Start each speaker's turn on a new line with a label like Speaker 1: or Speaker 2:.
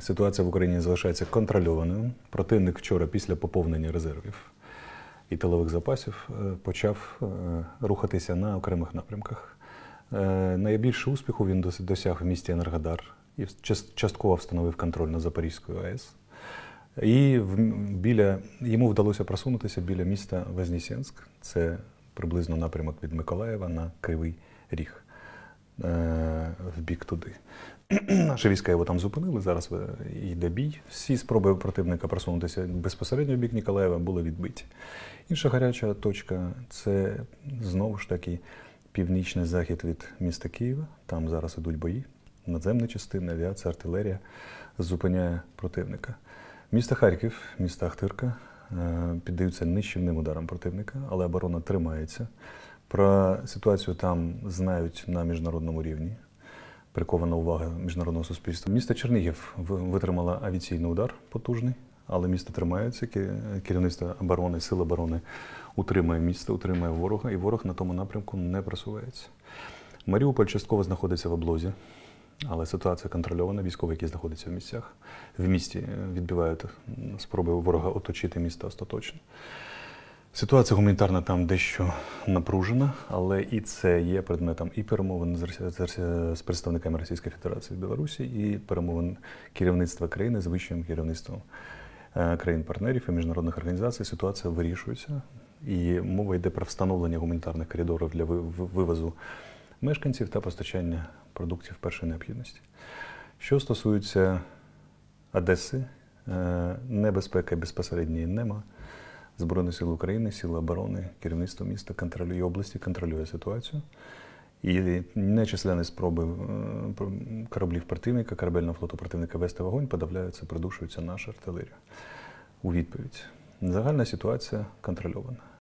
Speaker 1: Ситуація в Україні залишається контрольованою. Противник вчора, після поповнення резервів і тилових запасів, е, почав е, рухатися на окремих напрямках. Е, найбільше успіху він досяг в місті Енергодар і частково встановив контроль на Запорізькою АЕС. І біля йому вдалося просунутися біля міста Вознесенськ. Це приблизно напрямок від Миколаєва на Кривий Ріг. Е, в бік туди. Наші війська його там зупинили, зараз е, йде бій. Всі спроби противника просунутися безпосередньо в бік Ніколаєва були відбиті. Інша гаряча точка це знову ж таки північний захід від міста Києва. Там зараз ідуть бої. Надземна частина, авіація, артилерія зупиняє противника. Місто Харків, місто Ахтирка е, піддаються нищівним ударам противника, але оборона тримається. Про ситуацію там знають на міжнародному рівні. Прикована увага міжнародного суспільства. Місто Чернігів витримало авіційний удар потужний, але місто тримається. Керівництво оборони, сил оборони утримує місто, утримує ворога, і ворог на тому напрямку не просувається. Маріуполь частково знаходиться в облозі, але ситуація контрольована. Військові, які знаходяться в місцях, в місті е, відбивають спроби ворога оточити місто остаточно. Ситуація гуманітарна там дещо напружена, але і це є предметом і перемовин з представниками Російської Федерації в Білорусі, і перемовин керівництва країни з вищим керівництвом е, країн-партнерів і міжнародних організацій. Ситуація вирішується, і мова йде про встановлення гуманітарних коридорів для вивозу мешканців та постачання продуктів першої необхідності. Що стосується Одеси, е, небезпеки безпосередньої нема. Збройних сил України, сили оборони, керівництво міста контролює області, контролює ситуацію. І нечисленні спроби е, кораблів противника, корабельного флоту противника вести вогонь подавляються, придушуються наша артилерія у відповідь. Загальна ситуація контрольована.